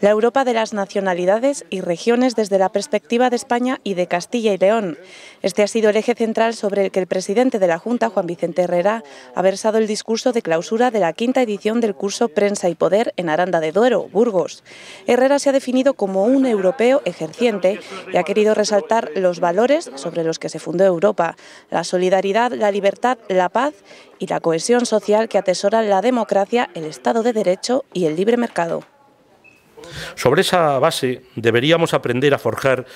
La Europa de las nacionalidades y regiones desde la perspectiva de España y de Castilla y León. Este ha sido el eje central sobre el que el presidente de la Junta, Juan Vicente Herrera, ha versado el discurso de clausura de la quinta edición del curso Prensa y Poder en Aranda de Duero, Burgos. Herrera se ha definido como un europeo ejerciente y ha querido resaltar los valores sobre los que se fundó Europa, la solidaridad, la libertad, la paz y la cohesión social que atesoran la democracia, el Estado de Derecho y el libre mercado. Sobre esa base deberíamos aprender a forjar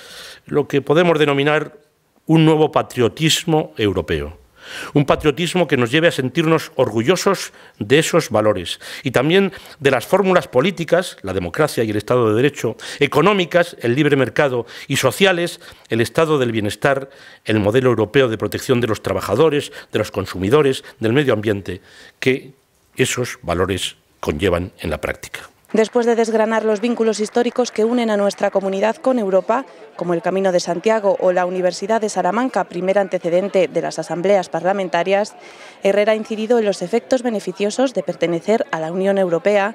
lo que podemos denominar un nuevo patriotismo europeo. Un patriotismo que nos lleve a sentirnos orgullosos de esos valores y también de las fórmulas políticas, la democracia y el Estado de Derecho, económicas, el libre mercado y sociales, el Estado del bienestar, el modelo europeo de protección de los trabajadores, de los consumidores, del medio ambiente, que esos valores conllevan en la práctica. Después de desgranar los vínculos históricos que unen a nuestra comunidad con Europa, como el Camino de Santiago o la Universidad de Salamanca, primer antecedente de las asambleas parlamentarias, Herrera ha incidido en los efectos beneficiosos de pertenecer a la Unión Europea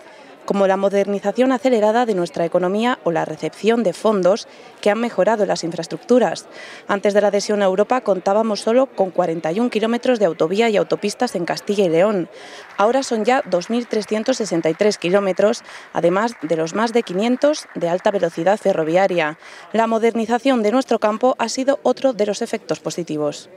como la modernización acelerada de nuestra economía o la recepción de fondos que han mejorado las infraestructuras. Antes de la adhesión a Europa contábamos solo con 41 kilómetros de autovía y autopistas en Castilla y León. Ahora son ya 2.363 kilómetros, además de los más de 500 de alta velocidad ferroviaria. La modernización de nuestro campo ha sido otro de los efectos positivos.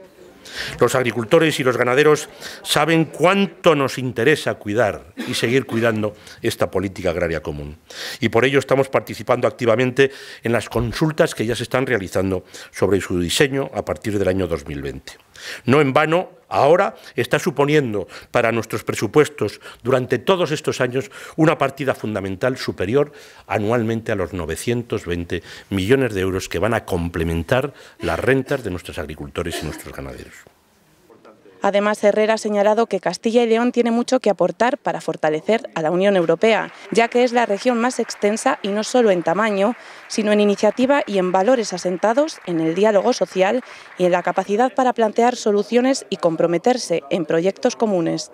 Los agricultores y los ganaderos saben cuánto nos interesa cuidar y seguir cuidando esta política agraria común. Y por ello estamos participando activamente en las consultas que ya se están realizando sobre su diseño a partir del año 2020. No en vano, ahora está suponiendo para nuestros presupuestos durante todos estos años una partida fundamental superior anualmente a los 920 millones de euros que van a complementar las rentas de nuestros agricultores y nuestros ganaderos. Además, Herrera ha señalado que Castilla y León tiene mucho que aportar para fortalecer a la Unión Europea, ya que es la región más extensa y no solo en tamaño, sino en iniciativa y en valores asentados en el diálogo social y en la capacidad para plantear soluciones y comprometerse en proyectos comunes.